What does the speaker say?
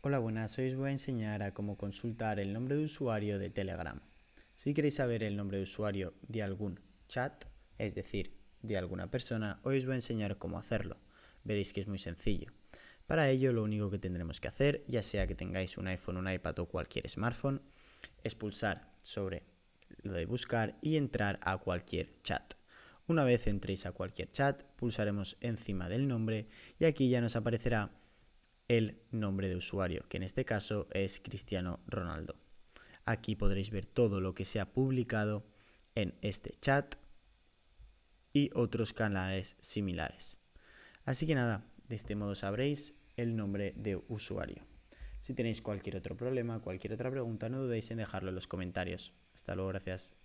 Hola, buenas. Hoy os voy a enseñar a cómo consultar el nombre de usuario de Telegram. Si queréis saber el nombre de usuario de algún chat, es decir, de alguna persona, hoy os voy a enseñar cómo hacerlo. Veréis que es muy sencillo. Para ello, lo único que tendremos que hacer, ya sea que tengáis un iPhone, un iPad o cualquier smartphone, es pulsar sobre lo de buscar y entrar a cualquier chat. Una vez entréis a cualquier chat, pulsaremos encima del nombre y aquí ya nos aparecerá el nombre de usuario, que en este caso es Cristiano Ronaldo. Aquí podréis ver todo lo que se ha publicado en este chat y otros canales similares. Así que nada, de este modo sabréis el nombre de usuario. Si tenéis cualquier otro problema, cualquier otra pregunta, no dudéis en dejarlo en los comentarios. Hasta luego, gracias.